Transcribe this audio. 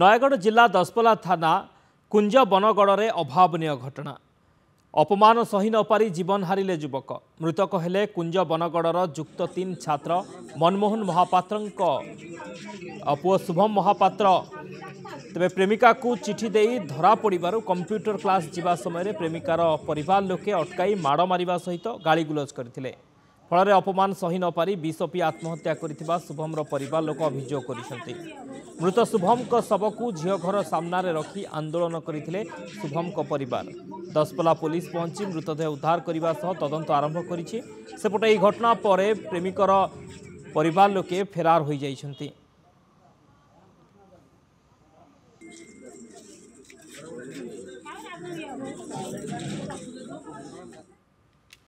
नयगढ जसप्ला थाना कुञ्ज बनगढर अभावनीय घटना अपमान सही नपारि जीवन हारि जुवक मृतकले कुञ्ज बनगडर जुक्त तिन छ मनमोहन महापत्रको पु शुभ महापत्र तपाईँ प्रेमिक चिठी धरापड कम्प्युटर क्लास समय प्रेमिकार परिवार लोके अटक माड मर सहित गाडीगुलज गरि ফলে অপমান সহি নপারি বিষপি আত্মহত্যা করে শুভমর পর লোক অভিযোগ করেছেন মৃত শুভমক শবকু ঝিও ঘর সামনারে রখি আন্দোলন করে শুভমক পর দশপলা পুলিশ পৌঁছি মৃতদেহ উদ্ধার করা তদন্ত আরম্ভ করেছে সেপটে এই ঘটনা পরে প্রেমিকর পর লোকে ফেরার হয়ে যাইছেন Thank you.